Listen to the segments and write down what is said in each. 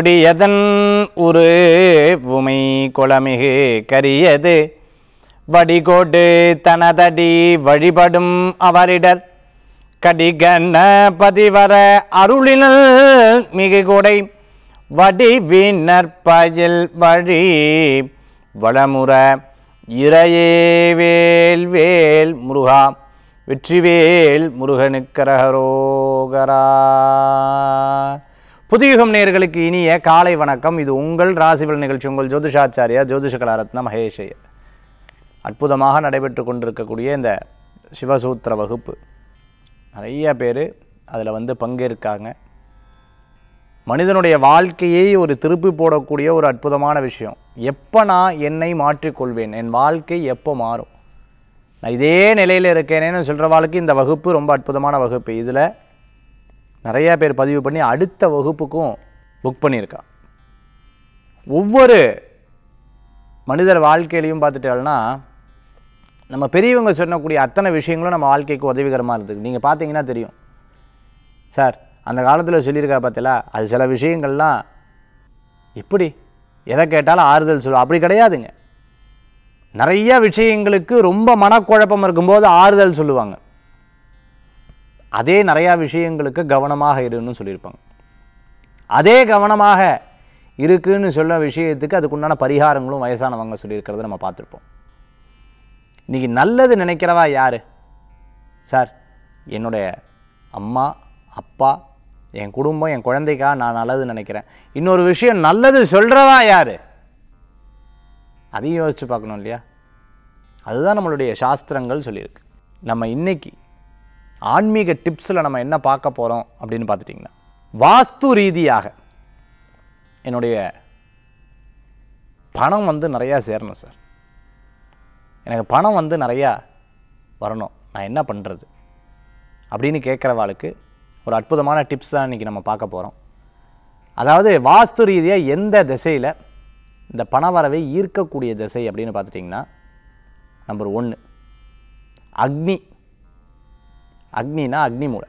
புடியதன் உரு உமை குளமிகு கரியது வடிகோடு தனதடி வழிபடும் அவரிடர் கடிகண்ண பதிவர அருளினல் மிகு கொடை வடிவினற்பயில் வழி வளமுற இறையே வேல் வேல் முருகா வெற்றிவேல் முருகனுக்கரகரோகரா புதியுகம் நேர்களுக்கு இனிய காலை வணக்கம் இது உங்கள் ராசிபல் நிகழ்ச்சி உங்கள் ஜோதிஷாச்சாரியா ஜோதிஷ கலாரத்ன மகேஷய அற்புதமாக நடைபெற்று கொண்டிருக்கக்கூடிய இந்த சிவசூத்திர வகுப்பு நிறைய பேர் அதில் வந்து பங்கேற்காங்க மனிதனுடைய வாழ்க்கையை ஒரு திருப்பி போடக்கூடிய ஒரு அற்புதமான விஷயம் எப்போ நான் என்னை மாற்றிக்கொள்வேன் என் வாழ்க்கை எப்போ மாறும் நான் இதே நிலையில் இருக்கேனேன்னு சொல்கிற வாழ்க்கை இந்த வகுப்பு ரொம்ப அற்புதமான வகுப்பு இதில் நிறையா பேர் பதிவு பண்ணி அடுத்த வகுப்புக்கும் புக் பண்ணியிருக்கான் ஒவ்வொரு மனிதர் வாழ்க்கையிலையும் பார்த்துட்டால்னா நம்ம பெரியவங்க சொன்னக்கூடிய அத்தனை விஷயங்களும் நம்ம வாழ்க்கைக்கு உதவிகரமாக இருக்குது நீங்கள் பார்த்தீங்கன்னா தெரியும் சார் அந்த காலத்தில் சொல்லியிருக்கா பார்த்தீங்களா அது சில விஷயங்கள்லாம் இப்படி எதை கேட்டாலும் ஆறுதல் சொல்லுவோம் அப்படி கிடையாதுங்க நிறைய விஷயங்களுக்கு ரொம்ப மனக்குழப்பம் இருக்கும்போது ஆறுதல் சொல்லுவாங்க அதே நிறையா விஷயங்களுக்கு கவனமாக இருன்னு சொல்லியிருப்பாங்க அதே கவனமாக இருக்குதுன்னு சொல்ல விஷயத்துக்கு அதுக்குண்டான பரிகாரங்களும் வயசானவங்க சொல்லியிருக்கிறத நம்ம பார்த்துருப்போம் இன்றைக்கி நல்லது நினைக்கிறவா யார் சார் என்னுடைய அம்மா அப்பா என் குடும்பம் என் குழந்தைக்காக நான் நல்லது நினைக்கிறேன் இன்னொரு விஷயம் நல்லது சொல்கிறவா யார் அதையும் யோசித்து பார்க்கணும் இல்லையா அதுதான் நம்மளுடைய சாஸ்திரங்கள் சொல்லியிருக்கு நம்ம இன்றைக்கி ஆன்மீக டிப்ஸில் நம்ம என்ன பார்க்க போகிறோம் அப்படின்னு பார்த்துட்டிங்கன்னா வாஸ்து ரீதியாக என்னுடைய பணம் வந்து நிறையா சேரணும் சார் எனக்கு பணம் வந்து நிறையா வரணும் நான் என்ன பண்ணுறது அப்படின்னு கேட்குறவாளுக்கு ஒரு அற்புதமான டிப்ஸ் தான் இன்றைக்கி நம்ம பார்க்க போகிறோம் அதாவது வாஸ்து ரீதியாக எந்த திசையில் இந்த வரவை ஈர்க்கக்கூடிய திசை அப்படின்னு பார்த்துட்டிங்கன்னா நம்பர் ஒன்று அக்னி அக்னினா அக்னி மூலை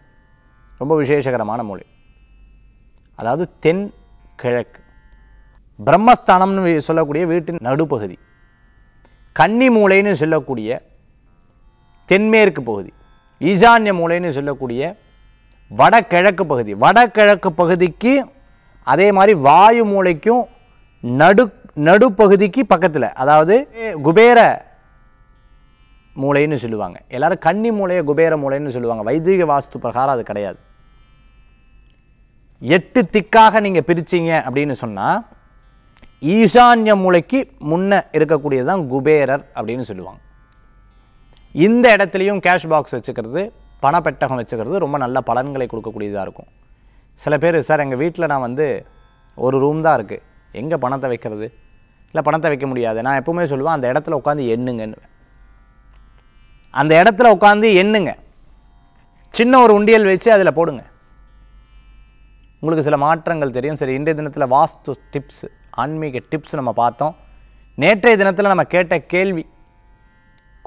ரொம்ப விசேஷகரமான மூலை அதாவது தென் கிழக்கு பிரம்மஸ்தானம்னு சொல்லக்கூடிய வீட்டின் நடுப்பகுதி கன்னி மூளைன்னு சொல்லக்கூடிய தென்மேற்கு பகுதி ஈசான்ய மூளைன்னு சொல்லக்கூடிய வடகிழக்கு பகுதி வடகிழக்கு பகுதிக்கு அதே மாதிரி வாயு மூளைக்கும் நடு நடுப்பகுதிக்கு பக்கத்தில் அதாவது குபேர மூளைன்னு சொல்லுவாங்க எல்லோரும் கன்னி மூளையை குபேர மூளைன்னு சொல்லுவாங்க வைதிக வாஸ்து பிரகாரம் அது கிடையாது எட்டு திக்காக நீங்கள் பிரிச்சிங்க அப்படின்னு சொன்னால் ஈசான்ய மூளைக்கு முன்ன இருக்கக்கூடியது தான் குபேரர் அப்படின்னு சொல்லுவாங்க இந்த இடத்துலையும் கேஷ் பாக்ஸ் வச்சுக்கிறது பணப்பெட்டகம் வச்சுக்கிறது ரொம்ப நல்ல பலன்களை கொடுக்கக்கூடியதாக இருக்கும் சில பேர் சார் எங்கள் வீட்டில் நான் வந்து ஒரு ரூம் தான் இருக்குது எங்கே பணத்தை வைக்கிறது இல்லை பணத்தை வைக்க முடியாது நான் எப்போவுமே சொல்லுவேன் அந்த இடத்துல உட்காந்து எண்ணுங்கன்னு அந்த இடத்துல உட்காந்து எண்ணுங்க சின்ன ஒரு உண்டியல் வச்சு அதில் போடுங்க உங்களுக்கு சில மாற்றங்கள் தெரியும் சரி இன்றைய தினத்தில் வாஸ்து டிப்ஸ் ஆன்மீக டிப்ஸ் நம்ம பார்த்தோம் நேற்றைய தினத்தில் நம்ம கேட்ட கேள்வி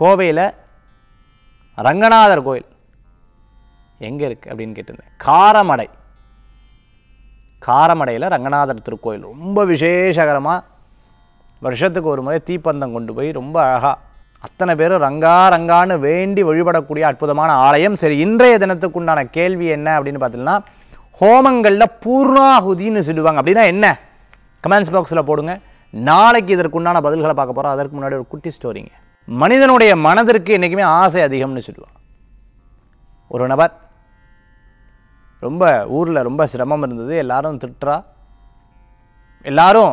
கோவையில் ரங்கநாதர் கோயில் எங்கே இருக்குது அப்படின்னு கேட்டிருந்தேன் காரமடை காரமடையில் ரங்கநாதர் திருக்கோயில் ரொம்ப விசேஷகரமாக வருஷத்துக்கு ஒரு முறை தீப்பந்தம் கொண்டு போய் ரொம்ப அழகாக அத்தனை பேரும் ரங்கா ரங்கான்னு வேண்டி வழிபடக்கூடிய அற்புதமான ஆலயம் சரி இன்றைய தினத்துக்கு உண்டான கேள்வி என்ன அப்படின்னு பார்த்தீங்கன்னா ஹோமங்களில் பூர்ணாகுதின்னு சொல்லுவாங்க அப்படின்னா என்ன கமெண்ட்ஸ் பாக்ஸில் போடுங்க நாளைக்கு இதற்குண்டான பதில்களை பார்க்க போகிறோம் அதற்கு முன்னாடி ஒரு குட்டி ஸ்டோரிங்க மனிதனுடைய மனதிற்கு என்றைக்குமே ஆசை அதிகம்னு சொல்லுவாங்க ஒரு நபர் ரொம்ப ஊரில் ரொம்ப சிரமம் இருந்தது எல்லாரும் திட்டுறா எல்லாரும்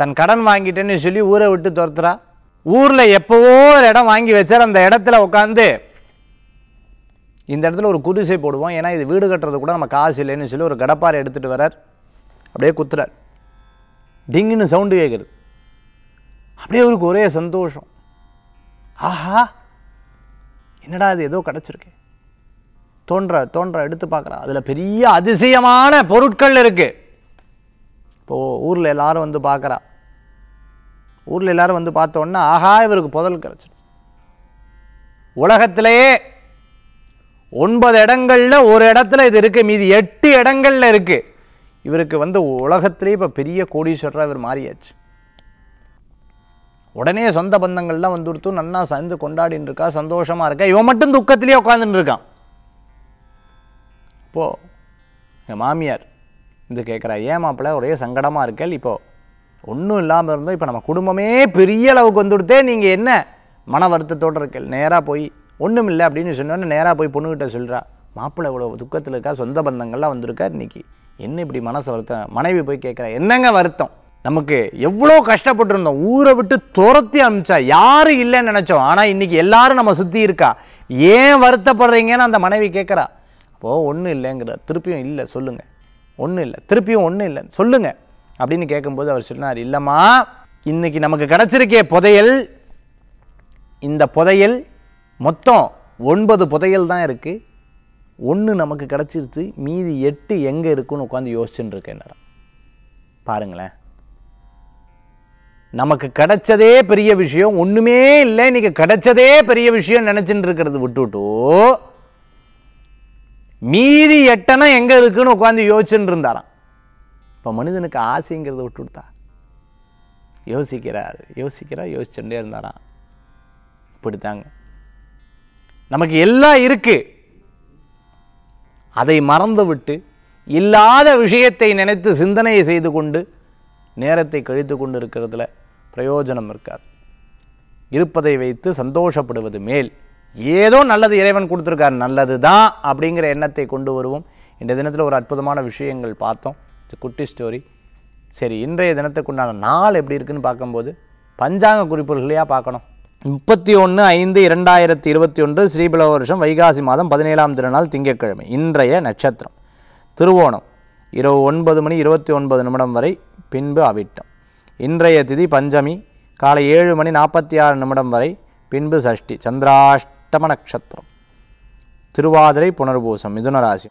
தன் கடன் வாங்கிட்டேன்னு சொல்லி ஊரை விட்டு துரத்துறா ஊரில் எப்போவோ ஒரு இடம் வாங்கி வச்சார் அந்த இடத்துல உட்காந்து இந்த இடத்துல ஒரு குடிசை போடுவோம் ஏன்னா இது வீடு கட்டுறது கூட நம்ம காசு இல்லைன்னு சொல்லி ஒரு கடப்பாறை எடுத்துகிட்டு வரார் அப்படியே குத்துறார் டிங்குன்னு சவுண்டு கேட்குது அப்படியே அவருக்கு ஒரே சந்தோஷம் ஆஹா என்னடா அது ஏதோ கிடச்சிருக்கு தோன்ற தோன்ற எடுத்து பார்க்குறா அதில் பெரிய அதிசயமான பொருட்கள் இருக்குது இப்போது ஊரில் எல்லாரும் வந்து பார்க்குறா ஊரில் எல்லோரும் வந்து பார்த்தோன்னா ஆகா இவருக்கு புதல் கிடச்சிடும் உலகத்திலேயே ஒன்பது இடங்களில் ஒரு இடத்துல இது இருக்குது மீதி எட்டு இடங்களில் இருக்குது இவருக்கு வந்து உலகத்திலே இப்போ பெரிய கோடீஸ்வரராக இவர் மாறியாச்சு உடனே சொந்த பந்தங்கள்லாம் வந்துடுத்து நன்னா சந்து கொண்டாடின்னு இருக்கா சந்தோஷமாக இருக்கா இவன் மட்டும் துக்கத்திலேயே உட்காந்துட்டு இருக்கான் இப்போது எங்கள் மாமியார் இது கேட்குறா ஏன் மாப்பிள்ள ஒரே சங்கடமாக இருக்கல் இப்போது ஒன்றும் இல்லாமல் இருந்தோம் இப்போ நம்ம குடும்பமே பெரிய அளவுக்கு வந்துடுத்தே நீங்கள் என்ன மன வருத்தத்தோடு இருக்கல் நேராக போய் ஒன்றும் இல்லை அப்படின்னு சொன்னோன்னே நேராக போய் பொண்ணுக்கிட்ட சொல்கிறா மாப்பிள்ளை இவ்வளோ துக்கத்தில் இருக்கா சொந்த பந்தங்கள்லாம் வந்திருக்கா இன்றைக்கி என்ன இப்படி மனசை வருத்தம் மனைவி போய் கேட்குறா என்னங்க வருத்தம் நமக்கு எவ்வளோ கஷ்டப்பட்டுருந்தோம் ஊரை விட்டு துரத்தி அனுப்பிச்சா யாரும் இல்லைன்னு நினச்சோம் ஆனால் இன்றைக்கி எல்லாரும் நம்ம சுற்றி இருக்கா ஏன் வருத்தப்படுறீங்கன்னு அந்த மனைவி கேட்குறா அப்போது ஒன்றும் இல்லைங்கிற திருப்பியும் இல்லை சொல்லுங்கள் ஒன்றும் இல்லை திருப்பியும் ஒன்றும் இல்லைன்னு சொல்லுங்கள் அப்படின்னு கேட்கும்போது அவர் சொன்னார் இல்லைம்மா இன்றைக்கி நமக்கு கிடச்சிருக்கே புதையல் இந்த புதையல் மொத்தம் ஒன்பது புதையல் தான் இருக்குது ஒன்று நமக்கு கிடச்சிருச்சு மீதி எட்டு எங்கே இருக்குன்னு உட்காந்து யோசிச்சுட்டு என்னடா பாருங்களேன் நமக்கு கிடைச்சதே பெரிய விஷயம் ஒன்றுமே இல்லை இன்றைக்கி கிடைச்சதே பெரிய விஷயம் நினச்சின்னு இருக்கிறது விட்டுவிட்டோ மீதி எட்டனா எங்கே இருக்குன்னு உட்காந்து யோசிச்சுட்டு இருந்தாராம் இப்போ மனிதனுக்கு ஆசைங்கிறத விட்டு யோசிக்கிறார் யோசிக்கிறார் யோசிக்கிறா யோசிச்சுட்டே இருந்தாராம் இப்படித்தாங்க நமக்கு எல்லாம் இருக்குது அதை மறந்துவிட்டு இல்லாத விஷயத்தை நினைத்து சிந்தனையை செய்து கொண்டு நேரத்தை கழித்து கொண்டு இருக்கிறதுல பிரயோஜனம் இருக்காது இருப்பதை வைத்து சந்தோஷப்படுவது மேல் ஏதோ நல்லது இறைவன் கொடுத்துருக்கார் நல்லது தான் அப்படிங்கிற எண்ணத்தை கொண்டு வருவோம் இந்த தினத்தில் ஒரு அற்புதமான விஷயங்கள் பார்த்தோம் இட்ஸ் குட்டி ஸ்டோரி சரி இன்றைய தினத்துக்குண்டான நாள் எப்படி இருக்குன்னு பார்க்கும்போது பஞ்சாங்க குறிப்புகளையாக பார்க்கணும் முப்பத்தி ஒன்று ஐந்து இரண்டாயிரத்தி இருபத்தி ஒன்று ஸ்ரீபிலவ வருஷம் வைகாசி மாதம் பதினேழாம் திருநாள் திங்கட்கிழமை இன்றைய நட்சத்திரம் திருவோணம் இரவு ஒன்பது மணி இருபத்தி ஒன்பது நிமிடம் வரை பின்பு அவிட்டம் இன்றைய திதி பஞ்சமி காலை ஏழு மணி நாற்பத்தி ஆறு நிமிடம் வரை பின்பு சஷ்டி சந்திராஷ்டம நட்சத்திரம் திருவாதிரை புனர்பூசம் மிதுன ராசி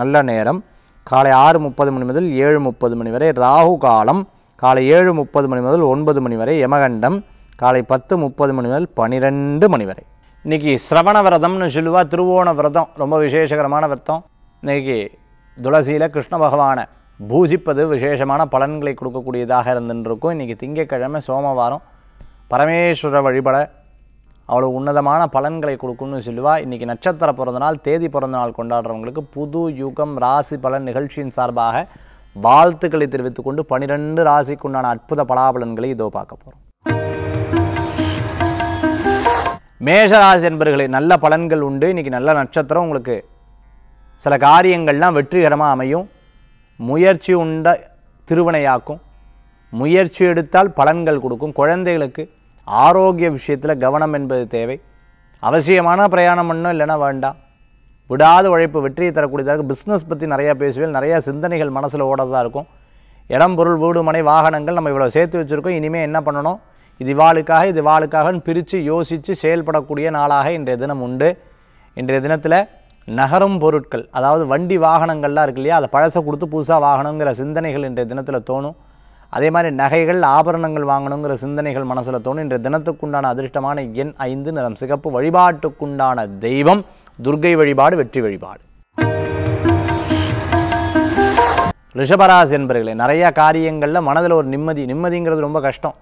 நல்ல நேரம் காலை ஆறு முப்பது மணி முதல் ஏழு முப்பது மணி வரை ராகு காலம் காலை ஏழு முப்பது மணி முதல் ஒன்பது மணி வரை யமகண்டம் காலை பத்து முப்பது மணி முதல் பன்னிரெண்டு மணி வரை இன்றைக்கி சிரவண விரதம்னு சொல்லுவா திருவோண விரதம் ரொம்ப விசேஷகரமான விரதம் இன்றைக்கி துளசியில் கிருஷ்ண பகவானை பூஜிப்பது விசேஷமான பலன்களை கொடுக்கக்கூடியதாக இருந்துருக்கும் இன்றைக்கி திங்கக்கிழமை சோமவாரம் பரமேஸ்வர வழிபட அவ்வளோ உன்னதமான பலன்களை கொடுக்கும்னு சொல்லுவா இன்றைக்கி நட்சத்திர பிறந்தநாள் தேதி பிறந்தநாள் கொண்டாடுறவங்களுக்கு புது யுகம் ராசி பலன் நிகழ்ச்சியின் சார்பாக வாழ்த்துக்களை தெரிவித்துக் கொண்டு பனிரெண்டு ராசிக்குண்டான அற்புத பலாபலன்களை இதோ பார்க்க போகிறோம் மேஷராசி என்பர்களே நல்ல பலன்கள் உண்டு இன்றைக்கி நல்ல நட்சத்திரம் உங்களுக்கு சில காரியங்கள்லாம் வெற்றிகரமாக அமையும் முயற்சி உண்ட திருவினையாக்கும் முயற்சி எடுத்தால் பலன்கள் கொடுக்கும் குழந்தைகளுக்கு ஆரோக்கிய விஷயத்தில் கவனம் என்பது தேவை அவசியமான பிரயாணம் பண்ணோம் இல்லைனா வேண்டாம் விடாத உழைப்பு வெற்றியை தரக்கூடியதாக பிஸ்னஸ் பற்றி நிறையா பேசுவேன் நிறையா சிந்தனைகள் மனசில் ஓடதாக இருக்கும் இடம் பொருள் வீடு மனை வாகனங்கள் நம்ம இவ்வளோ சேர்த்து வச்சுருக்கோம் இனிமேல் என்ன பண்ணணும் இது வாளுக்காக இது வாளுக்காகன்னு பிரித்து யோசித்து செயல்படக்கூடிய நாளாக இன்றைய தினம் உண்டு இன்றைய தினத்தில் நகரும் பொருட்கள் அதாவது வண்டி வாகனங்கள்லாம் இருக்கு இல்லையா அதை பழச கொடுத்து புதுசாக வாகனங்கிற சிந்தனைகள் இன்றைய தினத்தில் தோணும் அதே மாதிரி நகைகள் ஆபரணங்கள் வாங்கணுங்கிற சிந்தனைகள் மனசில் தோணும் இன்றைய தினத்துக்குண்டான அதிர்ஷ்டமான எண் ஐந்து நிறம் சிகப்பு வழிபாட்டுக்குண்டான தெய்வம் துர்கை வழிபாடு வெற்றி வழிபாடு ரிஷபராசி என்பர்களே நிறையா காரியங்களில் மனதில் ஒரு நிம்மதி நிம்மதிங்கிறது ரொம்ப கஷ்டம்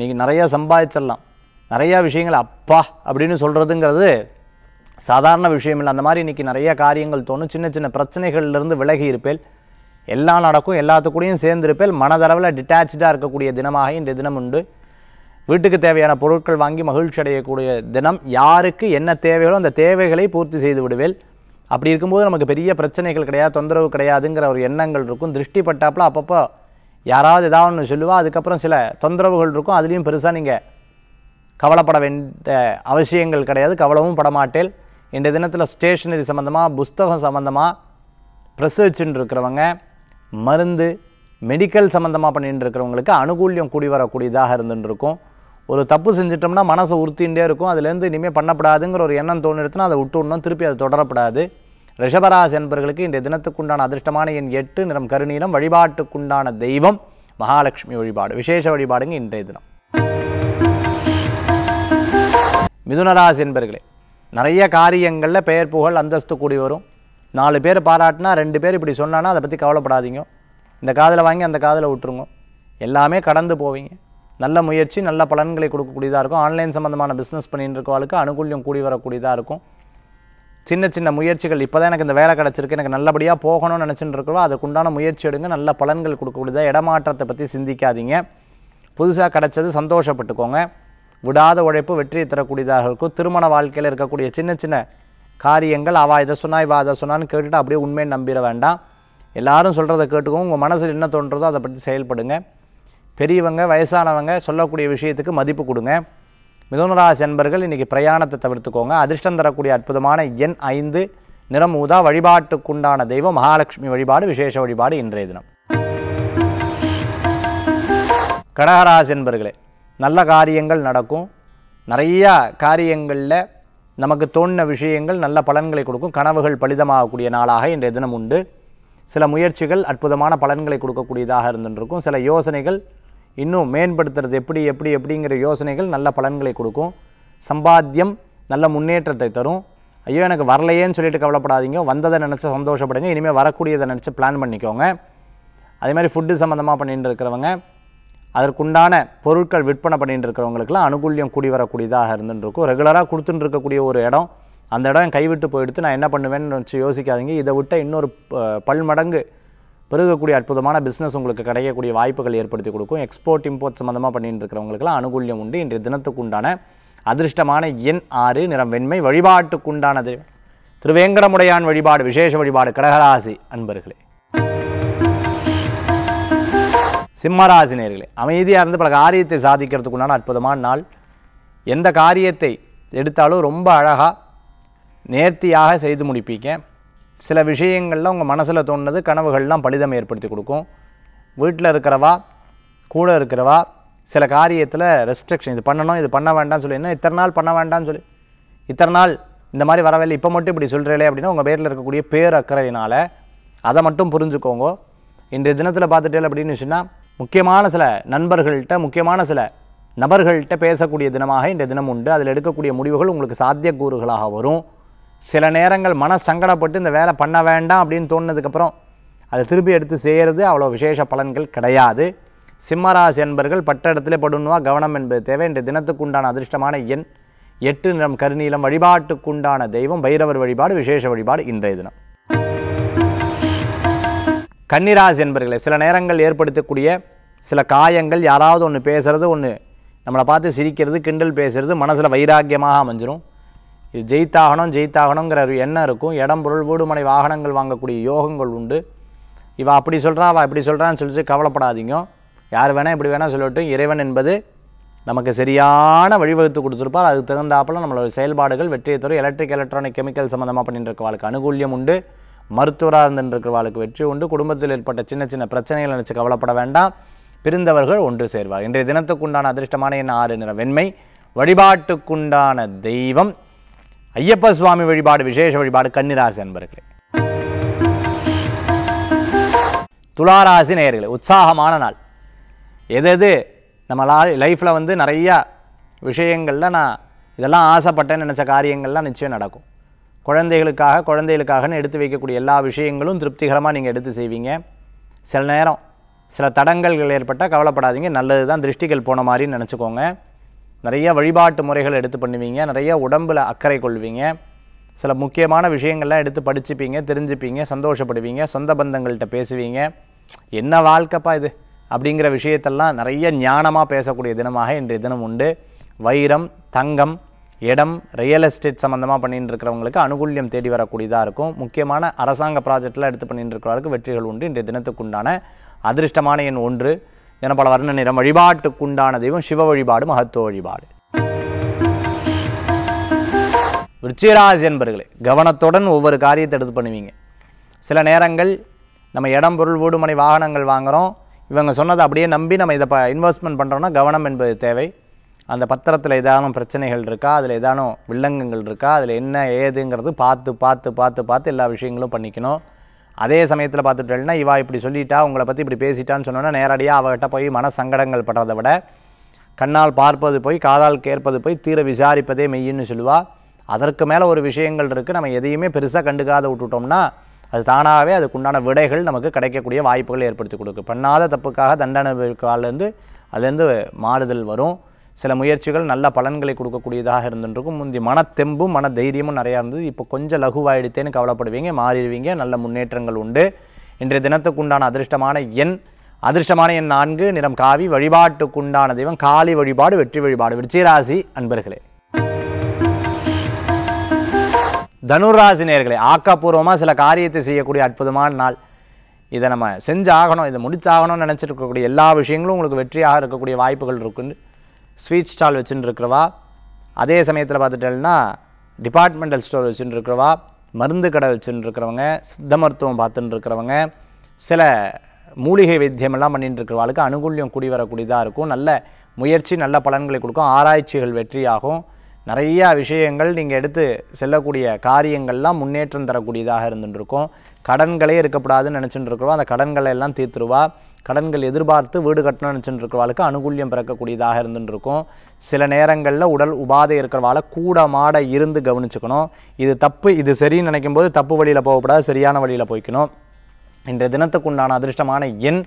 நீங்கள் நிறையா சம்பாதிச்சிடலாம் நிறையா விஷயங்கள் அப்பா அப்படின்னு சொல்கிறதுங்கிறது சாதாரண விஷயம் இல்லை அந்த மாதிரி இன்றைக்கி நிறையா காரியங்கள் தோணும் சின்ன சின்ன பிரச்சனைகள்லேருந்து விலகி இருப்பேன் எல்லா நடக்கும் எல்லாத்துக்கூடையும் சேர்ந்திருப்பேன் மனதளவில் டிட்டாச்சாக இருக்கக்கூடிய தினமாக இந்த தினம் உண்டு வீட்டுக்கு தேவையான பொருட்கள் வாங்கி மகிழ்ச்சி அடையக்கூடிய தினம் யாருக்கு என்ன தேவைகளோ அந்த தேவைகளை பூர்த்தி செய்து விடுவேல் அப்படி இருக்கும்போது நமக்கு பெரிய பிரச்சனைகள் கிடையாது தொந்தரவு கிடையாதுங்கிற ஒரு எண்ணங்கள் இருக்கும் திருஷ்டி பட்டாப்பில் அப்பப்போ யாராவது ஏதாவது ஒன்று சொல்லுவா அதுக்கப்புறம் சில தொந்தரவுகள் இருக்கும் அதுலேயும் பெருசாக நீங்கள் கவலைப்பட வேண்டிய அவசியங்கள் கிடையாது கவலவும் படமாட்டேன் இந்த தினத்தில் ஸ்டேஷனரி சம்மந்தமாக புஸ்தகம் சம்மந்தமாக ப்ரெஸ் வச்சுன்னு இருக்கிறவங்க மருந்து மெடிக்கல் சம்மந்தமாக பண்ணிட்டு இருக்கிறவங்களுக்கு அனுகூல்யம் கூடி வரக்கூடியதாக இருந்துருக்கும் ஒரு தப்பு செஞ்சிட்டோம்னா மனசை உறுத்திகிட்டே இருக்கும் அதுலேருந்து இனிமேல் பண்ணப்படாதுங்கிற ஒரு எண்ணம் தோணுச்சுன்னா அதை விட்டுடணும் திருப்பி அது தொடரப்படாது ரிஷபராசி என்பர்களுக்கு இன்றைய தினத்துக்குண்டான அதிர்ஷ்டமான என் எட்டு நிறம் கருநீளம் வழிபாட்டுக்குண்டான தெய்வம் மகாலட்சுமி வழிபாடு விசேஷ வழிபாடுங்க இன்றைய தினம் மிதுனராசி என்பர்களே நிறைய காரியங்களில் பெயர் புகழ் அந்தஸ்து கூடி வரும் நாலு பேர் பாராட்டினா ரெண்டு பேர் இப்படி சொன்னானா அதை பற்றி கவலைப்படாதீங்க இந்த காதில் வாங்கி அந்த காதில் விட்டுருங்க எல்லாமே கடந்து போவீங்க நல்ல முயற்சி நல்ல பலன்களை கொடுக்கக்கூடியதாக இருக்கும் ஆன்லைன் சம்மந்தமான பிஸ்னஸ் பண்ணிட்டு இருக்கவாளுக்கு அனுகூல்யம் கூடி வரக்கூடியதாக இருக்கும் சின்ன சின்ன முயற்சிகள் இப்போ தான் எனக்கு இந்த வேலை கிடச்சிருக்கு எனக்கு நல்லபடியாக போகணும்னு நினச்சிட்டு இருக்கிறோம் அதுக்குண்டான முயற்சி எடுங்க நல்ல பலன்கள் கொடுக்கக்கூடியதாக இடமாற்றத்தை பற்றி சிந்திக்காதீங்க புதுசாக கிடச்சது சந்தோஷப்பட்டுக்கோங்க விடாத உழைப்பு வெற்றியை தரக்கூடியதாக இருக்கும் திருமண வாழ்க்கையில் இருக்கக்கூடிய சின்ன சின்ன காரியங்கள் அவள் இதை சொன்னா இவா அதை சொன்னான்னு கேட்டுட்டு அப்படியே உண்மையை நம்பிட வேண்டாம் எல்லாரும் சொல்கிறத கேட்டுக்கோங்க உங்கள் மனசில் என்ன தோன்றதோ அதை பற்றி செயல்படுங்க பெரியவங்க வயசானவங்க சொல்லக்கூடிய விஷயத்துக்கு மதிப்பு கொடுங்க மிதுனராசி என்பர்கள் இன்றைக்கி பிரயாணத்தை தவிர்த்துக்கோங்க அதிர்ஷ்டம் தரக்கூடிய அற்புதமான எண் ஐந்து நிறம் ஊதா வழிபாட்டுக்குண்டான தெய்வம் மகாலட்சுமி வழிபாடு விசேஷ வழிபாடு இன்றைய தினம் கடகராசி என்பர்களே நல்ல காரியங்கள் நடக்கும் நிறையா காரியங்களில் நமக்கு தோணின விஷயங்கள் நல்ல பலன்களை கொடுக்கும் கனவுகள் பலிதமாகக்கூடிய நாளாக இன்றைய தினம் உண்டு சில முயற்சிகள் அற்புதமான பலன்களை கொடுக்கக்கூடியதாக இருந்துருக்கும் சில யோசனைகள் இன்னும் மேம்படுத்துறது எப்படி எப்படி எப்படிங்கிற யோசனைகள் நல்ல பலன்களை கொடுக்கும் சம்பாத்தியம் நல்ல முன்னேற்றத்தை தரும் ஐயோ எனக்கு வரலையேன்னு சொல்லிட்டு கவலைப்படாதீங்க வந்ததை நினச்சி சந்தோஷப்படுங்க இனிமேல் வரக்கூடியதை நினச்சி பிளான் பண்ணிக்கோங்க அதே மாதிரி ஃபுட்டு சம்மந்தமாக பண்ணிட்டு இருக்கிறவங்க அதற்குண்டான பொருட்கள் விற்பனை பண்ணிட்டு இருக்கிறவங்களுக்குலாம் அனுகூல்யம் கூடி வரக்கூடியதாக இருந்துருக்கும் ரெகுலராக கொடுத்துட்டு இருக்கக்கூடிய ஒரு இடம் அந்த இடம் கைவிட்டு போயிடுத்து நான் என்ன பண்ணுவேன்னு வச்சு யோசிக்காதீங்க இதை விட்ட இன்னொரு பல்மடங்கு பெருகக்கூடிய அற்புதமான பிஸ்னஸ் உங்களுக்கு கிடைக்கக்கூடிய வாய்ப்புகள் ஏற்படுத்தி கொடுக்கும் எக்ஸ்போர்ட் இம்போர்ட் சம்மந்தமாக பண்ணிட்டு இருக்கிறவங்களுக்குலாம் அனுகூல்யம் உண்டு இன்றைய தினத்துக்குண்டான அதிர்ஷ்டமான எண் ஆறு நிறம் வெண்மை வழிபாட்டுக்குண்டானது திருவேங்கடமுடையான் வழிபாடு விசேஷ வழிபாடு கடகராசி அன்பர்களே சிம்மராசினியர்களே அமைதியாக இருந்து பல காரியத்தை சாதிக்கிறதுக்கு உண்டான அற்புதமான நாள் எந்த காரியத்தை எடுத்தாலும் ரொம்ப அழகாக நேர்த்தியாக செய்து முடிப்பீங்க சில விஷயங்களில் உங்கள் மனசில் தோணுது கனவுகள்லாம் பலிதம் ஏற்படுத்தி கொடுக்கும் வீட்டில் இருக்கிறவா கூட இருக்கிறவா சில காரியத்தில் ரெஸ்ட்ரிக்ஷன் இது பண்ணணும் இது பண்ண வேண்டாம்னு சொல்லி என்ன இத்தனை நாள் பண்ண வேண்டாம்னு சொல்லி இத்தனை நாள் இந்த மாதிரி வரவில்லை இப்போ மட்டும் இப்படி சொல்கிறீங்களே அப்படின்னா உங்கள் பேரில் இருக்கக்கூடிய பேர் அக்கறையினால் அதை மட்டும் புரிஞ்சுக்கோங்க இன்றைய தினத்தில் பார்த்துட்டே அப்படின்னு சொன்னால் முக்கியமான சில நண்பர்கள்ட்ட முக்கியமான சில நபர்கள்ட்ட பேசக்கூடிய தினமாக இந்த தினம் உண்டு அதில் எடுக்கக்கூடிய முடிவுகள் உங்களுக்கு சாத்தியக்கூறுகளாக வரும் சில நேரங்கள் மன சங்கடப்பட்டு இந்த வேலை பண்ண வேண்டாம் அப்படின்னு தோணுனதுக்கப்புறம் அதை திருப்பி எடுத்து செய்கிறது அவ்வளோ விசேஷ பலன்கள் கிடையாது சிம்மராசி என்பர்கள் பட்ட இடத்துல படுணுவா கவனம் என்பது தேவை தினத்துக்கு தினத்துக்குண்டான அதிர்ஷ்டமான எண் எட்டு நிறம் கருநீளம் வழிபாட்டுக்குண்டான தெய்வம் பைரவர் வழிபாடு விசேஷ வழிபாடு இன்றைய தினம் கன்னிராசி என்பர்களை சில நேரங்கள் ஏற்படுத்தக்கூடிய சில காயங்கள் யாராவது ஒன்று பேசுகிறது ஒன்று நம்மளை பார்த்து சிரிக்கிறது கிண்டல் பேசுகிறது மனசில் வைராக்கியமாக அமைஞ்சிரும் இது ஜெயித்தாகணும் ஜெயித்தாகணுங்கிற ஒரு எண்ணம் இருக்கும் இடம் பொருள் வீடுமனை வாகனங்கள் வாங்கக்கூடிய யோகங்கள் உண்டு இவள் அப்படி சொல்கிறான் அவள் இப்படி சொல்கிறான்னு சொல்லிட்டு கவலைப்படாதீங்க யார் வேணால் இப்படி வேணால் சொல்லட்டும் இறைவன் என்பது நமக்கு சரியான வழிவகுத்து கொடுத்துருப்பார் அதுக்கு தகுந்தாப்பில் நம்மளோட செயல்பாடுகள் வெற்றியை தரும் எலக்ட்ரிக் எலக்ட்ரானிக் கெமிக்கல் சம்மந்தமாக பண்ணிட்டு இருக்க வாழ்க்கை அனுகூல்யம் உண்டு மருத்துவராக வாழ்க்கை வெற்றி உண்டு குடும்பத்தில் ஏற்பட்ட சின்ன சின்ன பிரச்சனைகளை நினச்சி கவலைப்பட வேண்டாம் பிரிந்தவர்கள் ஒன்று சேர்வார் இன்றைய தினத்துக்குண்டான அதிர்ஷ்டமான என் ஆறு நிற வெண்மை வழிபாட்டுக்குண்டான தெய்வம் ஐயப்ப சுவாமி வழிபாடு விசேஷ வழிபாடு கன்னிராசி அன்பர்களே துளாராசி நேயர்களே உற்சாகமான நாள் எது எது நம்ம லைஃப்பில் வந்து நிறையா விஷயங்களில் நான் இதெல்லாம் ஆசைப்பட்டேன்னு நினச்ச காரியங்கள்லாம் நிச்சயம் நடக்கும் குழந்தைகளுக்காக குழந்தைகளுக்காகன்னு எடுத்து வைக்கக்கூடிய எல்லா விஷயங்களும் திருப்திகரமாக நீங்கள் எடுத்து செய்வீங்க சில நேரம் சில தடங்கல்கள் ஏற்பட்டால் கவலைப்படாதீங்க நல்லது தான் திருஷ்டிகள் போன மாதிரின்னு நினச்சிக்கோங்க நிறைய வழிபாட்டு முறைகள் எடுத்து பண்ணுவீங்க நிறைய உடம்பில் அக்கறை கொள்வீங்க சில முக்கியமான விஷயங்கள்லாம் எடுத்து படிச்சுப்பீங்க தெரிஞ்சுப்பீங்க சந்தோஷப்படுவீங்க சொந்த பந்தங்கள்கிட்ட பேசுவீங்க என்ன வாழ்க்கைப்பா இது அப்படிங்கிற விஷயத்தெல்லாம் நிறைய ஞானமாக பேசக்கூடிய தினமாக இன்றைய தினம் உண்டு வைரம் தங்கம் இடம் ரியல் எஸ்டேட் சம்மந்தமாக பண்ணிகிட்டு இருக்கிறவங்களுக்கு அனுகூல்யம் தேடி வரக்கூடியதாக இருக்கும் முக்கியமான அரசாங்க ப்ராஜெக்ட்லாம் எடுத்து பண்ணிட்டு இருக்கிறவர்களுக்கு வெற்றிகள் உண்டு இன்றைய தினத்துக்குண்டான அதிர்ஷ்டமான எண் ஒன்று என பல வர்ண நிறம் வழிபாட்டுக்குண்டான தெய்வம் சிவ வழிபாடு மகத்துவ வழிபாடு விருச்சிகராசி என்பர்களே கவனத்துடன் ஒவ்வொரு காரியத்தை எடுத்து பண்ணுவீங்க சில நேரங்கள் நம்ம இடம் பொருள் வீடுமனை வாகனங்கள் வாங்குகிறோம் இவங்க சொன்னதை அப்படியே நம்பி நம்ம இதை ப இன்வெஸ்ட்மெண்ட் பண்ணுறோன்னா கவனம் என்பது தேவை அந்த பத்திரத்தில் ஏதானும் பிரச்சனைகள் இருக்கா அதில் ஏதானும் வில்லங்கங்கள் இருக்கா அதில் என்ன ஏதுங்கிறது பார்த்து பார்த்து பார்த்து பார்த்து எல்லா விஷயங்களும் பண்ணிக்கணும் அதே சமயத்தில் பார்த்துட்டேன்னா இவா இப்படி சொல்லிட்டா உங்களை பற்றி இப்படி பேசிட்டான்னு சொன்னோன்னா நேரடியாக அவகிட்ட போய் மன சங்கடங்கள் படுறதை விட கண்ணால் பார்ப்பது போய் காதால் கேட்பது போய் தீர விசாரிப்பதே மெய்யின்னு சொல்லுவாள் அதற்கு மேலே ஒரு விஷயங்கள் இருக்குது நம்ம எதையுமே பெருசாக கண்டுக்காத விட்டுட்டோம்னா அது தானாகவே அதுக்குண்டான விடைகள் நமக்கு கிடைக்கக்கூடிய வாய்ப்புகளை ஏற்படுத்தி கொடுக்கும் பண்ணாத தப்புக்காக தண்டனை காலிலேருந்து அதுலேருந்து மாறுதல் வரும் சில முயற்சிகள் நல்ல பலன்களை கொடுக்கக்கூடியதாக இருந்துருக்கும் முந்தி மனத்தெம்பும் மன தைரியமும் நிறையா இருந்தது இப்போ கொஞ்சம் லகுவாயிடுத்தேன்னு கவலைப்படுவீங்க மாறிடுவீங்க நல்ல முன்னேற்றங்கள் உண்டு இன்றைய தினத்துக்குண்டான அதிர்ஷ்டமான எண் அதிர்ஷ்டமான எண் நான்கு நிறம் காவி வழிபாட்டுக்குண்டான தெய்வம் காளி வழிபாடு வெற்றி வழிபாடு ராசி அன்பர்களே தனுராசி நேர்களே ஆக்கப்பூர்வமாக சில காரியத்தை செய்யக்கூடிய அற்புதமான நாள் இதை நம்ம செஞ்சாகணும் இதை முடிச்சாகணும்னு நினச்சிட்டு இருக்கக்கூடிய எல்லா விஷயங்களும் உங்களுக்கு வெற்றியாக இருக்கக்கூடிய வாய்ப்புகள் இருக்குன்னு ஸ்வீட் ஸ்டால் வச்சுட்டு இருக்கிறவா அதே சமயத்தில் பார்த்துட்டேன்னா டிபார்ட்மெண்டல் ஸ்டோர் வச்சுட்டு இருக்கிறவா மருந்து கடை வச்சுட்டு இருக்கிறவங்க சித்த மருத்துவம் பார்த்துன்னு இருக்கிறவங்க சில மூலிகை வைத்தியமெல்லாம் பண்ணிட்டு இருக்கிறவாளுக்கு அனுகூல்யம் கூடி வரக்கூடியதாக இருக்கும் நல்ல முயற்சி நல்ல பலன்களை கொடுக்கும் ஆராய்ச்சிகள் வெற்றியாகும் நிறையா விஷயங்கள் நீங்கள் எடுத்து செல்லக்கூடிய காரியங்கள்லாம் முன்னேற்றம் தரக்கூடியதாக இருந்துட்டுருக்கும் கடன்களே இருக்கக்கூடாதுன்னு நினச்சிட்டு இருக்கிறோம் அந்த கடன்களை எல்லாம் தீர்த்துருவா கடன்கள் எதிர்பார்த்து வீடு கட்டணும்னு நினச்சிட்டுருக்கிறவாளுக்கு அனுகூல்யம் பிறக்கக்கூடியதாக இருந்துருக்கும் சில நேரங்களில் உடல் உபாதை இருக்கிறவால கூட மாட இருந்து கவனிச்சுக்கணும் இது தப்பு இது சரின்னு நினைக்கும் போது தப்பு வழியில் போகக்கூடாது சரியான வழியில் போய்க்கணும் இன்றைய தினத்துக்குண்டான அதிர்ஷ்டமான எண்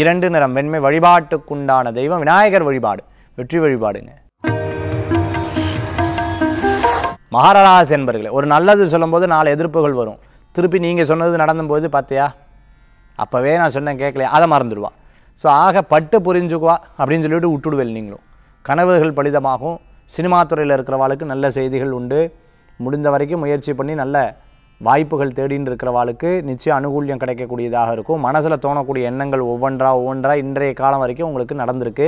இரண்டு நிறம் வெண்மை வழிபாட்டுக்குண்டான தெய்வம் விநாயகர் வழிபாடு வெற்றி வழிபாடுங்க மகாராஜ் என்பர்களே ஒரு நல்லது சொல்லும்போது நாலு எதிர்ப்புகள் வரும் திருப்பி நீங்கள் சொன்னது நடந்தும்போது பார்த்தியா அப்போவே நான் சொன்னேன் கேட்கலையே அதை மறந்துடுவா ஸோ ஆக பட்டு புரிஞ்சுக்குவா அப்படின்னு சொல்லிவிட்டு விட்டுடுவேல் நீங்களும் கனவுகள் பலிதமாகும் சினிமா துறையில் இருக்கிறவாளுக்கு நல்ல செய்திகள் உண்டு முடிந்த வரைக்கும் முயற்சி பண்ணி நல்ல வாய்ப்புகள் தேடின்னு இருக்கிறவாளுக்கு நிச்சயம் அனுகூல்யம் கிடைக்கக்கூடியதாக இருக்கும் மனசில் தோணக்கூடிய எண்ணங்கள் ஒவ்வொன்றா ஒவ்வொன்றா இன்றைய காலம் வரைக்கும் உங்களுக்கு நடந்திருக்கு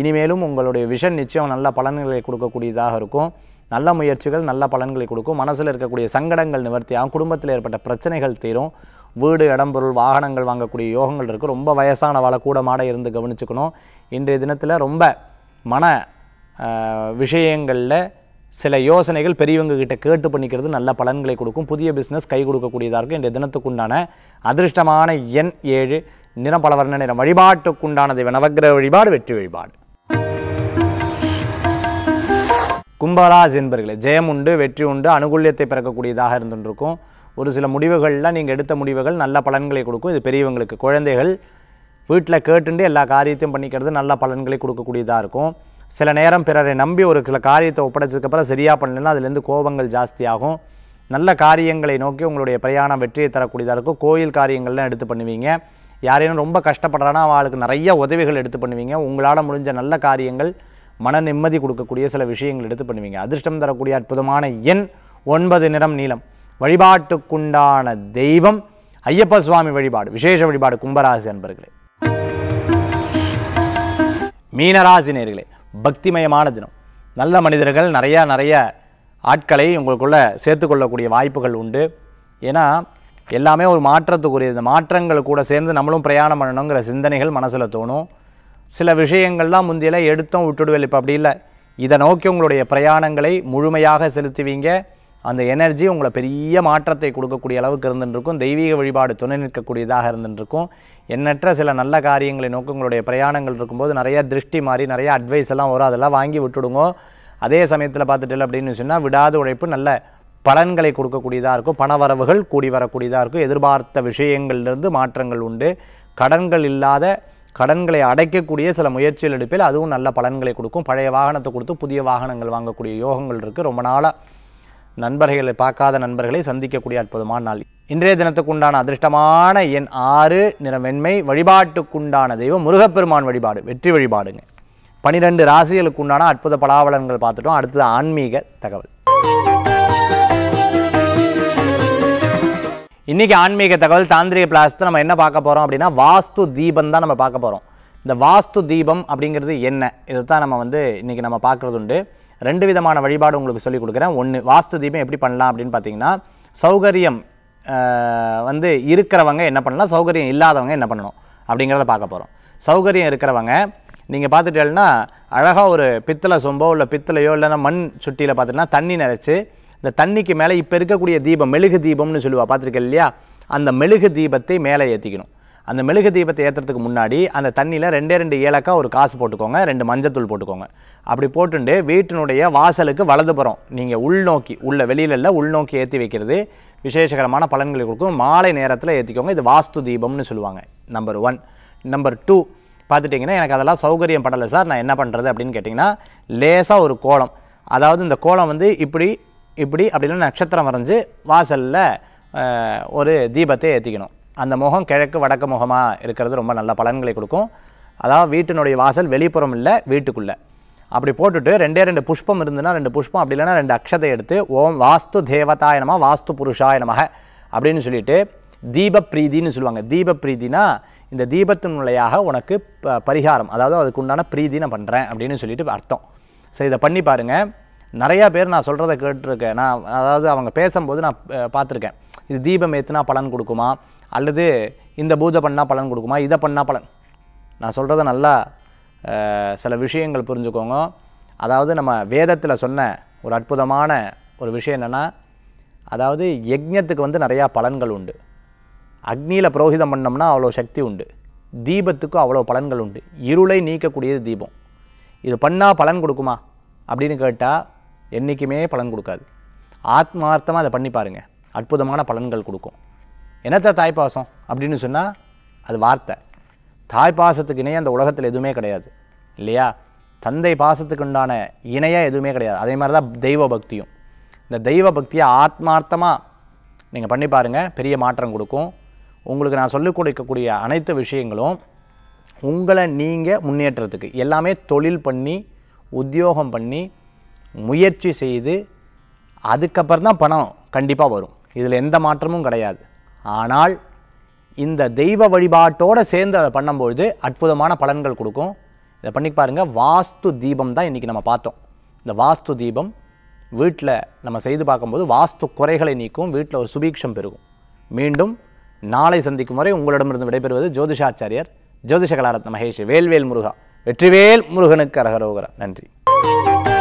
இனிமேலும் உங்களுடைய விஷன் நிச்சயம் நல்ல பலன்களை கொடுக்கக்கூடியதாக இருக்கும் நல்ல முயற்சிகள் நல்ல பலன்களை கொடுக்கும் மனசில் இருக்கக்கூடிய சங்கடங்கள் நிவர்த்தியாகும் குடும்பத்தில் ஏற்பட்ட பிரச்சனைகள் தீரும் வீடு இடம்பொருள் வாகனங்கள் வாங்கக்கூடிய யோகங்கள் இருக்குது ரொம்ப வயசான வாழை கூட மாட இருந்து கவனிச்சுக்கணும் இன்றைய தினத்தில் ரொம்ப மன விஷயங்களில் சில யோசனைகள் பெரியவங்க கிட்ட கேட்டு பண்ணிக்கிறது நல்ல பலன்களை கொடுக்கும் புதிய பிஸ்னஸ் கை கொடுக்கக்கூடியதாக இருக்கும் இன்றைய தினத்துக்குண்டான அதிர்ஷ்டமான எண் ஏழு நிறம் பலவர்ண நிறம் வழிபாட்டுக்குண்டானது வினவக்கிர வழிபாடு வெற்றி வழிபாடு கும்பராஜ் என்பர்களே ஜெயம் உண்டு வெற்றி உண்டு அனுகூல்யத்தை பிறக்கக்கூடியதாக இருந்துருக்கும் ஒரு சில முடிவுகள்லாம் நீங்கள் எடுத்த முடிவுகள் நல்ல பலன்களை கொடுக்கும் இது பெரியவங்களுக்கு குழந்தைகள் வீட்டில் கேட்டுண்டு எல்லா காரியத்தையும் பண்ணிக்கிறது நல்ல பலன்களை கொடுக்கக்கூடியதாக இருக்கும் சில நேரம் பிறரை நம்பி ஒரு சில காரியத்தை ஒப்படைச்சதுக்கப்புறம் சரியாக பண்ணலன்னா அதுலேருந்து கோபங்கள் ஜாஸ்தியாகும் நல்ல காரியங்களை நோக்கி உங்களுடைய பிரயாணம் வெற்றியை தரக்கூடியதாக இருக்கும் கோயில் காரியங்கள்லாம் எடுத்து பண்ணுவீங்க யாரேனும் ரொம்ப கஷ்டப்படுறானா அவளுக்கு நிறைய உதவிகள் எடுத்து பண்ணுவீங்க உங்களால் முடிஞ்ச நல்ல காரியங்கள் மன நிம்மதி கொடுக்கக்கூடிய சில விஷயங்கள் எடுத்து பண்ணுவீங்க அதிர்ஷ்டம் தரக்கூடிய அற்புதமான எண் ஒன்பது நிறம் நீளம் வழிபாட்டுக்குண்டான தெய்வம் ஐயப்ப சுவாமி வழிபாடு விசேஷ வழிபாடு கும்பராசி அன்பர்களே மீனராசி நேர்களே பக்திமயமான தினம் நல்ல மனிதர்கள் நிறையா நிறைய ஆட்களை உங்களுக்குள்ளே கொள்ளக்கூடிய வாய்ப்புகள் உண்டு ஏன்னா எல்லாமே ஒரு மாற்றத்துக்குரிய இந்த மாற்றங்கள் கூட சேர்ந்து நம்மளும் பிரயாணம் பண்ணணுங்கிற சிந்தனைகள் மனசில் தோணும் சில விஷயங்கள்லாம் முந்தையில் எடுத்தோம் விட்டுடுவேல் இப்போ அப்படி இல்லை இதை நோக்கி உங்களுடைய பிரயாணங்களை முழுமையாக செலுத்துவீங்க அந்த எனர்ஜி உங்களை பெரிய மாற்றத்தை கொடுக்கக்கூடிய அளவுக்கு இருந்துருக்கும் தெய்வீக வழிபாடு துணை நிற்கக்கூடியதாக இருந்துருக்கும் எண்ணற்ற சில நல்ல காரியங்களை நோக்கி உங்களுடைய பிரயாணங்கள் இருக்கும்போது நிறையா திருஷ்டி மாறி நிறையா அட்வைஸ் எல்லாம் வரும் அதெல்லாம் வாங்கி விட்டுடுங்க அதே சமயத்தில் பார்த்துட்டு அப்படின்னு சொன்னால் விடாத உழைப்பு நல்ல பலன்களை கொடுக்கக்கூடியதாக இருக்கும் பணவரவுகள் கூடி வரக்கூடியதாக இருக்கும் எதிர்பார்த்த விஷயங்கள்லேருந்து மாற்றங்கள் உண்டு கடன்கள் இல்லாத கடன்களை அடைக்கக்கூடிய சில முயற்சிகள் எடுப்பில் அதுவும் நல்ல பலன்களை கொடுக்கும் பழைய வாகனத்தை கொடுத்து புதிய வாகனங்கள் வாங்கக்கூடிய யோகங்கள் இருக்குது ரொம்ப நாளாக நண்பர்களை பார்க்காத நண்பர்களை சந்திக்கக்கூடிய அற்புதமான நாள் இன்றைய தினத்துக்குண்டான அதிர்ஷ்டமான என் ஆறு நிற மென்மை வழிபாட்டுக்குண்டான தெய்வம் முருகப்பெருமான் வழிபாடு வெற்றி வழிபாடுங்க பனிரெண்டு ராசிகளுக்குண்டான அற்புத பலாவலன்கள் பார்த்துட்டோம் அடுத்தது ஆன்மீக தகவல் இன்றைக்கி ஆன்மீக தகவல் தாந்திரிக பிளாஸ்து நம்ம என்ன பார்க்க போகிறோம் அப்படின்னா வாஸ்து தீபம் தான் நம்ம பார்க்க போகிறோம் இந்த வாஸ்து தீபம் அப்படிங்கிறது என்ன இதை தான் நம்ம வந்து இன்றைக்கி நம்ம பார்க்குறது உண்டு ரெண்டு விதமான வழிபாடு உங்களுக்கு சொல்லிக் கொடுக்குறேன் ஒன்று வாஸ்து தீபம் எப்படி பண்ணலாம் அப்படின்னு பார்த்தீங்கன்னா சௌகரியம் வந்து இருக்கிறவங்க என்ன பண்ணலாம் சௌகரியம் இல்லாதவங்க என்ன பண்ணணும் அப்படிங்கிறத பார்க்க போகிறோம் சௌகரியம் இருக்கிறவங்க நீங்கள் பார்த்துட்டேன்னா அழகாக ஒரு பித்தளை சொம்போ இல்லை பித்தளையோ இல்லைன்னா மண் சுட்டியில் பார்த்துட்டுனா தண்ணி நிறச்சி இந்த தண்ணிக்கு மேலே இப்போ இருக்கக்கூடிய தீபம் மெழுகு தீபம்னு சொல்லுவாள் பார்த்துருக்கேன் இல்லையா அந்த மெழுகு தீபத்தை மேலே ஏற்றிக்கணும் அந்த மெழுகு தீபத்தை ஏற்றுறதுக்கு முன்னாடி அந்த தண்ணியில் ரெண்டே ரெண்டு ஏலக்காய் ஒரு காசு போட்டுக்கோங்க ரெண்டு மஞ்சத்தூள் போட்டுக்கோங்க அப்படி போட்டுண்டு வீட்டினுடைய வாசலுக்கு வலதுபுறம் நீங்கள் உள்நோக்கி உள்ள வெளியில உள்நோக்கி ஏற்றி வைக்கிறது விசேஷகரமான பலன்களை கொடுக்கும் மாலை நேரத்தில் ஏற்றிக்கோங்க இது வாஸ்து தீபம்னு சொல்லுவாங்க நம்பர் ஒன் நம்பர் டூ பார்த்துட்டிங்கன்னா எனக்கு அதெல்லாம் சௌகரியம் படலை சார் நான் என்ன பண்ணுறது அப்படின்னு கேட்டிங்கன்னா லேசாக ஒரு கோலம் அதாவது இந்த கோலம் வந்து இப்படி இப்படி அப்படின்னு நட்சத்திரம் வரைஞ்சி வாசலில் ஒரு தீபத்தை ஏற்றிக்கணும் அந்த முகம் கிழக்கு வடக்கு முகமாக இருக்கிறது ரொம்ப நல்ல பலன்களை கொடுக்கும் அதாவது வீட்டினுடைய வாசல் வெளிப்புறம் இல்லை வீட்டுக்குள்ளே அப்படி போட்டுட்டு ரெண்டே ரெண்டு புஷ்பம் இருந்ததுன்னா ரெண்டு புஷ்பம் அப்படி இல்லைன்னா ரெண்டு அக்ஷதை எடுத்து ஓம் வாஸ்து தேவதாயனமாக வாஸ்து புருஷாயனமாக அப்படின்னு சொல்லிட்டு பிரீதின்னு சொல்லுவாங்க தீபப்பிரீதினா இந்த தீபத்தின் வழியாக உனக்கு பரிகாரம் அதாவது அதுக்கு உண்டான பிரீதி நான் பண்ணுறேன் அப்படின்னு சொல்லிட்டு அர்த்தம் சரி இதை பண்ணி பாருங்கள் நிறையா பேர் நான் சொல்கிறத கேட்டிருக்கேன் நான் அதாவது அவங்க பேசும்போது நான் பார்த்துருக்கேன் இது தீபம் ஏற்றுனா பலன் கொடுக்குமா அல்லது இந்த பூஜை பண்ணால் பலன் கொடுக்குமா இதை பண்ணால் பலன் நான் சொல்கிறத நல்லா சில விஷயங்கள் புரிஞ்சுக்கோங்க அதாவது நம்ம வேதத்தில் சொன்ன ஒரு அற்புதமான ஒரு விஷயம் என்னென்னா அதாவது யஜ்ஞத்துக்கு வந்து நிறையா பலன்கள் உண்டு அக்னியில் புரோகிதம் பண்ணோம்னா அவ்வளோ சக்தி உண்டு தீபத்துக்கும் அவ்வளோ பலன்கள் உண்டு இருளை நீக்கக்கூடியது தீபம் இது பண்ணால் பலன் கொடுக்குமா அப்படின்னு கேட்டால் என்றைக்குமே பலன் கொடுக்காது ஆத்மார்த்தமாக அதை பண்ணி பாருங்கள் அற்புதமான பலன்கள் கொடுக்கும் என்னத்த தாய்ப்பாசம் அப்படின்னு சொன்னால் அது வார்த்தை தாய் பாசத்துக்கு இணைய அந்த உலகத்தில் எதுவுமே கிடையாது இல்லையா தந்தை பாசத்துக்கு உண்டான இணையாக எதுவுமே கிடையாது அதே மாதிரி தான் தெய்வ பக்தியும் இந்த தெய்வ பக்தியை ஆத்மார்த்தமாக நீங்கள் பண்ணி பாருங்கள் பெரிய மாற்றம் கொடுக்கும் உங்களுக்கு நான் சொல்லிக் கொடுக்கக்கூடிய அனைத்து விஷயங்களும் உங்களை நீங்கள் முன்னேற்றத்துக்கு எல்லாமே தொழில் பண்ணி உத்தியோகம் பண்ணி முயற்சி செய்து அதுக்கப்புறம் தான் பணம் கண்டிப்பாக வரும் இதில் எந்த மாற்றமும் கிடையாது ஆனால் இந்த தெய்வ வழிபாட்டோடு சேர்ந்து அதை பண்ணும்பொழுது அற்புதமான பலன்கள் கொடுக்கும் இதை பண்ணி பாருங்கள் வாஸ்து தீபம் தான் இன்றைக்கி நம்ம பார்த்தோம் இந்த வாஸ்து தீபம் வீட்டில் நம்ம செய்து பார்க்கும்போது வாஸ்து குறைகளை நீக்கும் வீட்டில் ஒரு சுபீக்ஷம் பெருகும் மீண்டும் நாளை சந்திக்கும் வரை உங்களிடமிருந்து விடைபெறுவது ஜோதிஷாச்சாரியர் ஜோதிஷ கலாரத்ன மகேஷ் வேல்வேல் முருகா வெற்றிவேல் முருகனுக்கு அரகரோகரா நன்றி